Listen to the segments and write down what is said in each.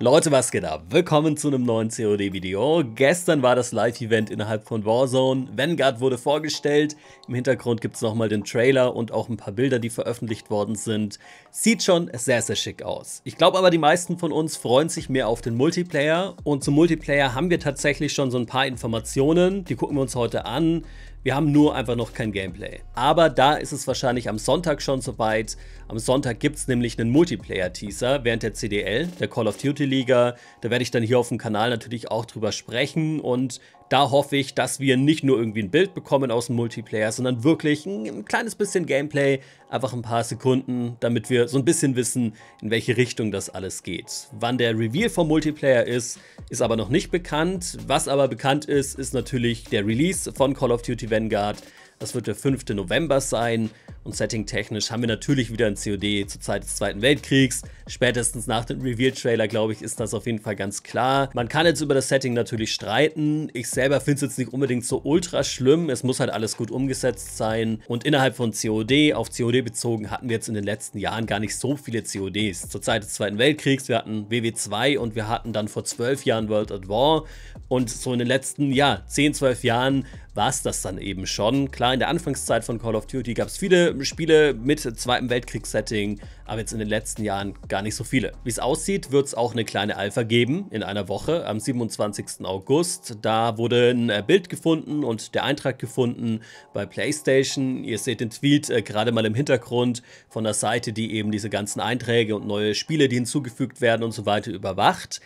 Leute, was geht ab? Willkommen zu einem neuen COD-Video. Gestern war das Live-Event innerhalb von Warzone. Vanguard wurde vorgestellt. Im Hintergrund gibt es nochmal den Trailer und auch ein paar Bilder, die veröffentlicht worden sind. Sieht schon sehr, sehr schick aus. Ich glaube aber, die meisten von uns freuen sich mehr auf den Multiplayer. Und zum Multiplayer haben wir tatsächlich schon so ein paar Informationen. Die gucken wir uns heute an. Wir haben nur einfach noch kein Gameplay. Aber da ist es wahrscheinlich am Sonntag schon soweit. Am Sonntag gibt es nämlich einen Multiplayer-Teaser während der CDL, der Call of Duty Liga. Da werde ich dann hier auf dem Kanal natürlich auch drüber sprechen und da hoffe ich, dass wir nicht nur irgendwie ein Bild bekommen aus dem Multiplayer, sondern wirklich ein, ein kleines bisschen Gameplay, einfach ein paar Sekunden, damit wir so ein bisschen wissen, in welche Richtung das alles geht. Wann der Reveal vom Multiplayer ist, ist aber noch nicht bekannt. Was aber bekannt ist, ist natürlich der Release von Call of Duty Vanguard. Das wird der 5. November sein und settingtechnisch haben wir natürlich wieder ein COD zur Zeit des Zweiten Weltkriegs. Spätestens nach dem Reveal-Trailer, glaube ich, ist das auf jeden Fall ganz klar. Man kann jetzt über das Setting natürlich streiten. Ich selber finde es jetzt nicht unbedingt so ultra schlimm. Es muss halt alles gut umgesetzt sein. Und innerhalb von COD, auf COD bezogen, hatten wir jetzt in den letzten Jahren gar nicht so viele CODs. Zur Zeit des Zweiten Weltkriegs, wir hatten WW2 und wir hatten dann vor zwölf Jahren World at War. Und so in den letzten, ja, 10, 12 Jahren war es das dann eben schon. Klar, in der Anfangszeit von Call of Duty gab es viele Spiele mit Zweiten Weltkriegssetting, aber jetzt in den letzten Jahren gar nicht so viele. Wie es aussieht, wird es auch eine kleine Alpha geben in einer Woche am 27. August. Da wurde ein äh, Bild gefunden und der Eintrag gefunden bei PlayStation. Ihr seht den Tweet äh, gerade mal im Hintergrund von der Seite, die eben diese ganzen Einträge und neue Spiele, die hinzugefügt werden und so weiter überwacht.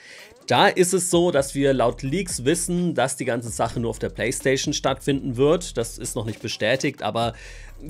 Da ist es so, dass wir laut Leaks wissen, dass die ganze Sache nur auf der PlayStation stattfinden wird. Das ist noch nicht bestätigt, aber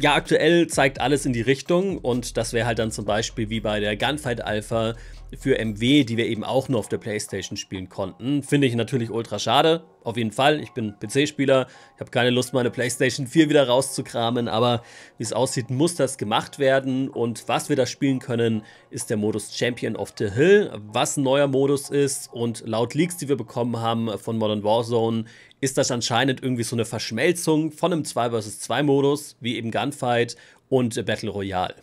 ja, aktuell zeigt alles in die Richtung und das wäre halt dann zum Beispiel wie bei der Gunfight Alpha für MW, die wir eben auch nur auf der Playstation spielen konnten. Finde ich natürlich ultra schade, auf jeden Fall. Ich bin PC-Spieler, ich habe keine Lust, meine Playstation 4 wieder rauszukramen, aber wie es aussieht, muss das gemacht werden und was wir da spielen können, ist der Modus Champion of the Hill, was ein neuer Modus ist und laut Leaks, die wir bekommen haben von Modern Warzone, ist das anscheinend irgendwie so eine Verschmelzung von einem 2 vs 2 Modus, wie eben Gunfight und Battle Royale.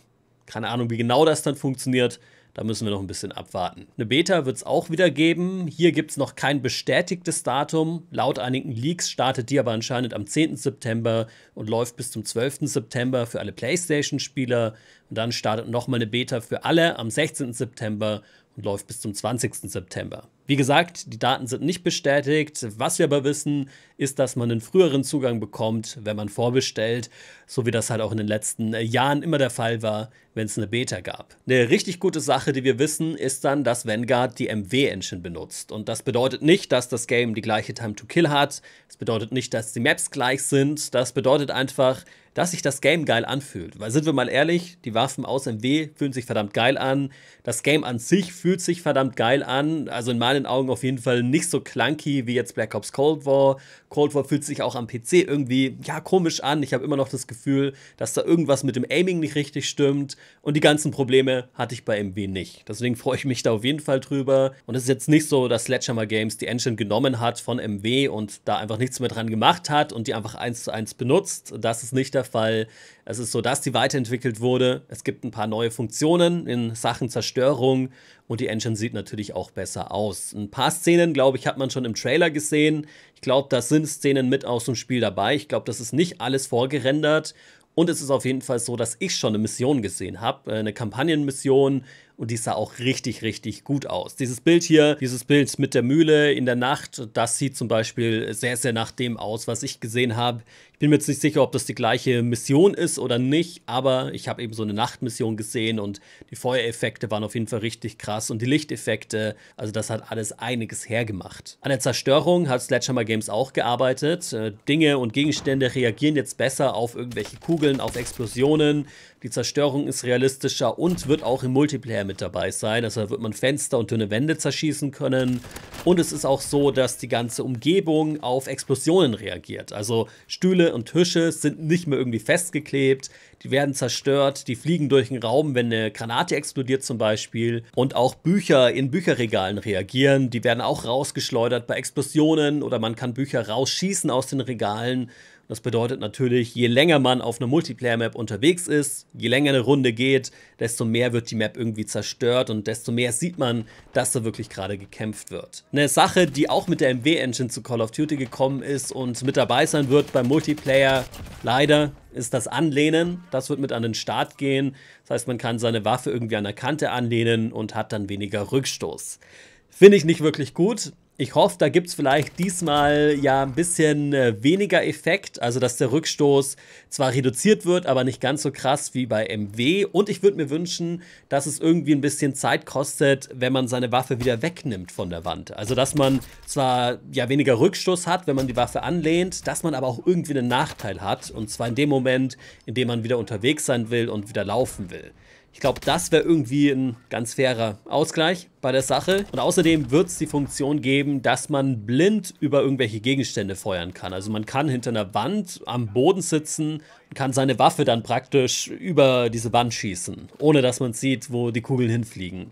Keine Ahnung, wie genau das dann funktioniert. Da müssen wir noch ein bisschen abwarten. Eine Beta wird es auch wieder geben. Hier gibt es noch kein bestätigtes Datum. Laut einigen Leaks startet die aber anscheinend am 10. September und läuft bis zum 12. September für alle PlayStation-Spieler. Und dann startet nochmal eine Beta für alle am 16. September und läuft bis zum 20. September. Wie gesagt, die Daten sind nicht bestätigt. Was wir aber wissen, ist, dass man einen früheren Zugang bekommt, wenn man vorbestellt, so wie das halt auch in den letzten äh, Jahren immer der Fall war, wenn es eine Beta gab. Eine richtig gute Sache, die wir wissen, ist dann, dass Vanguard die MW-Engine benutzt. Und das bedeutet nicht, dass das Game die gleiche Time to Kill hat. Es bedeutet nicht, dass die Maps gleich sind. Das bedeutet einfach, dass sich das Game geil anfühlt. Weil sind wir mal ehrlich, die Waffen aus MW fühlen sich verdammt geil an. Das Game an sich fühlt sich verdammt geil an. Also in meinen Augen auf jeden Fall nicht so clunky wie jetzt Black Ops Cold War. Cold War fühlt sich auch am PC irgendwie ja komisch an. Ich habe immer noch das Gefühl, dass da irgendwas mit dem Aiming nicht richtig stimmt. Und die ganzen Probleme hatte ich bei MW nicht. Deswegen freue ich mich da auf jeden Fall drüber. Und es ist jetzt nicht so, dass Sledgehammer Games die Engine genommen hat von MW und da einfach nichts mehr dran gemacht hat und die einfach eins zu eins benutzt. Das ist nicht der der Fall. Es ist so, dass die weiterentwickelt wurde. Es gibt ein paar neue Funktionen in Sachen Zerstörung und die Engine sieht natürlich auch besser aus. Ein paar Szenen, glaube ich, hat man schon im Trailer gesehen. Ich glaube, da sind Szenen mit aus dem Spiel dabei. Ich glaube, das ist nicht alles vorgerendert. Und es ist auf jeden Fall so, dass ich schon eine Mission gesehen habe, äh, eine Kampagnenmission, und die sah auch richtig, richtig gut aus. Dieses Bild hier, dieses Bild mit der Mühle in der Nacht, das sieht zum Beispiel sehr, sehr nach dem aus, was ich gesehen habe. Ich bin mir jetzt nicht sicher, ob das die gleiche Mission ist oder nicht, aber ich habe eben so eine Nachtmission gesehen und die Feuereffekte waren auf jeden Fall richtig krass und die Lichteffekte, also das hat alles einiges hergemacht. An der Zerstörung hat Sledgehammer Games auch gearbeitet. Äh, Dinge und Gegenstände reagieren jetzt besser auf irgendwelche Kugeln, auf Explosionen. Die Zerstörung ist realistischer und wird auch im Multiplayer mit dabei sein. Deshalb wird man Fenster und dünne Wände zerschießen können. Und es ist auch so, dass die ganze Umgebung auf Explosionen reagiert. Also Stühle und Tische sind nicht mehr irgendwie festgeklebt, die werden zerstört, die fliegen durch den Raum, wenn eine Granate explodiert zum Beispiel. Und auch Bücher in Bücherregalen reagieren, die werden auch rausgeschleudert bei Explosionen oder man kann Bücher rausschießen aus den Regalen. Das bedeutet natürlich, je länger man auf einer Multiplayer-Map unterwegs ist, je länger eine Runde geht, desto mehr wird die Map irgendwie zerstört und desto mehr sieht man, dass da wirklich gerade gekämpft wird eine Sache, die auch mit der MW-Engine zu Call of Duty gekommen ist und mit dabei sein wird beim Multiplayer. Leider ist das Anlehnen. Das wird mit an den Start gehen. Das heißt, man kann seine Waffe irgendwie an der Kante anlehnen und hat dann weniger Rückstoß. Finde ich nicht wirklich gut. Ich hoffe, da gibt es vielleicht diesmal ja ein bisschen äh, weniger Effekt, also dass der Rückstoß zwar reduziert wird, aber nicht ganz so krass wie bei MW. Und ich würde mir wünschen, dass es irgendwie ein bisschen Zeit kostet, wenn man seine Waffe wieder wegnimmt von der Wand. Also dass man zwar ja weniger Rückstoß hat, wenn man die Waffe anlehnt, dass man aber auch irgendwie einen Nachteil hat. Und zwar in dem Moment, in dem man wieder unterwegs sein will und wieder laufen will. Ich glaube, das wäre irgendwie ein ganz fairer Ausgleich bei der Sache. Und außerdem wird es die Funktion geben, dass man blind über irgendwelche Gegenstände feuern kann. Also man kann hinter einer Wand am Boden sitzen und kann seine Waffe dann praktisch über diese Wand schießen, ohne dass man sieht, wo die Kugeln hinfliegen.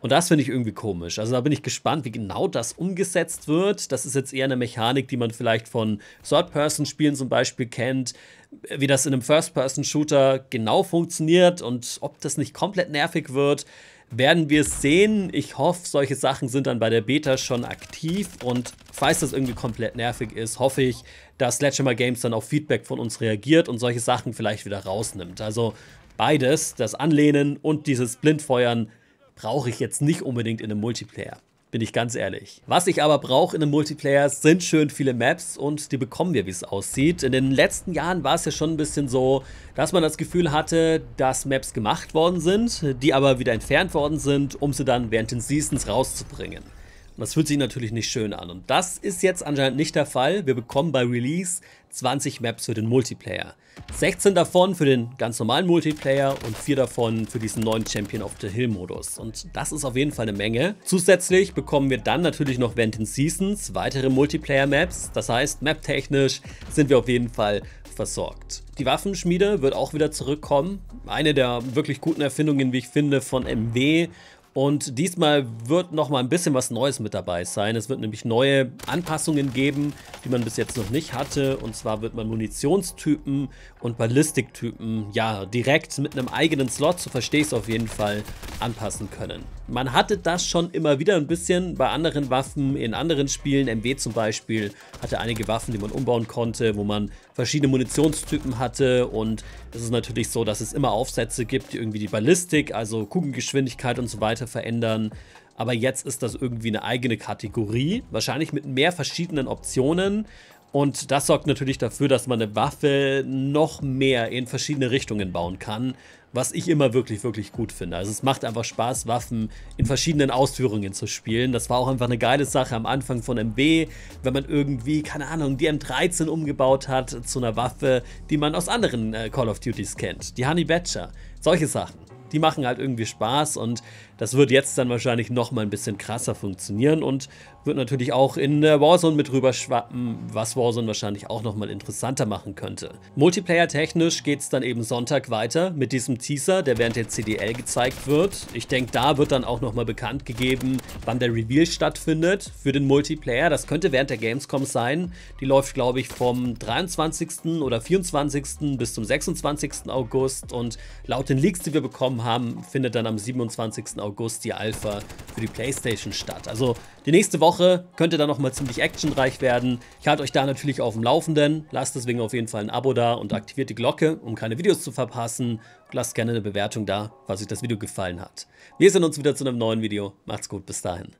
Und das finde ich irgendwie komisch. Also da bin ich gespannt, wie genau das umgesetzt wird. Das ist jetzt eher eine Mechanik, die man vielleicht von Third-Person-Spielen zum Beispiel kennt, wie das in einem First-Person-Shooter genau funktioniert und ob das nicht komplett nervig wird. Werden wir es sehen. Ich hoffe, solche Sachen sind dann bei der Beta schon aktiv und falls das irgendwie komplett nervig ist, hoffe ich, dass Sledgehammer Games dann auf Feedback von uns reagiert und solche Sachen vielleicht wieder rausnimmt. Also beides, das Anlehnen und dieses Blindfeuern brauche ich jetzt nicht unbedingt in einem Multiplayer. Bin ich ganz ehrlich. Was ich aber brauche in einem Multiplayer sind schön viele Maps und die bekommen wir, wie es aussieht. In den letzten Jahren war es ja schon ein bisschen so, dass man das Gefühl hatte, dass Maps gemacht worden sind, die aber wieder entfernt worden sind, um sie dann während den Seasons rauszubringen. Das fühlt sich natürlich nicht schön an. Und das ist jetzt anscheinend nicht der Fall. Wir bekommen bei Release 20 Maps für den Multiplayer. 16 davon für den ganz normalen Multiplayer und 4 davon für diesen neuen Champion of the Hill Modus. Und das ist auf jeden Fall eine Menge. Zusätzlich bekommen wir dann natürlich noch während den Seasons weitere Multiplayer Maps. Das heißt, maptechnisch sind wir auf jeden Fall versorgt. Die Waffenschmiede wird auch wieder zurückkommen. Eine der wirklich guten Erfindungen, wie ich finde, von MW und diesmal wird noch mal ein bisschen was Neues mit dabei sein. Es wird nämlich neue Anpassungen geben, die man bis jetzt noch nicht hatte. Und zwar wird man Munitionstypen und Ballistiktypen ja direkt mit einem eigenen Slot, so verstehe ich es auf jeden Fall, anpassen können. Man hatte das schon immer wieder ein bisschen bei anderen Waffen, in anderen Spielen, MW zum Beispiel, hatte einige Waffen, die man umbauen konnte, wo man verschiedene Munitionstypen hatte und es ist natürlich so, dass es immer Aufsätze gibt, die irgendwie die Ballistik, also Kugelgeschwindigkeit und so weiter verändern. Aber jetzt ist das irgendwie eine eigene Kategorie, wahrscheinlich mit mehr verschiedenen Optionen und das sorgt natürlich dafür, dass man eine Waffe noch mehr in verschiedene Richtungen bauen kann, was ich immer wirklich, wirklich gut finde. Also es macht einfach Spaß, Waffen in verschiedenen Ausführungen zu spielen. Das war auch einfach eine geile Sache am Anfang von MW, wenn man irgendwie, keine Ahnung, die M13 umgebaut hat zu einer Waffe, die man aus anderen äh, Call of Duties kennt. Die Honey Badger, solche Sachen. Die machen halt irgendwie Spaß und das wird jetzt dann wahrscheinlich nochmal ein bisschen krasser funktionieren und wird natürlich auch in der Warzone mit rüber schwappen, was Warzone wahrscheinlich auch nochmal interessanter machen könnte. Multiplayer-technisch geht es dann eben Sonntag weiter mit diesem Teaser, der während der CDL gezeigt wird. Ich denke, da wird dann auch nochmal bekannt gegeben, wann der Reveal stattfindet für den Multiplayer. Das könnte während der Gamescom sein. Die läuft, glaube ich, vom 23. oder 24. bis zum 26. August und laut den Leaks, die wir bekommen haben, findet dann am 27. August die Alpha für die Playstation statt. Also die nächste Woche könnte dann nochmal ziemlich actionreich werden. Ich halte euch da natürlich auf dem Laufenden. Lasst deswegen auf jeden Fall ein Abo da und aktiviert die Glocke, um keine Videos zu verpassen. Und lasst gerne eine Bewertung da, falls euch das Video gefallen hat. Wir sehen uns wieder zu einem neuen Video. Macht's gut, bis dahin.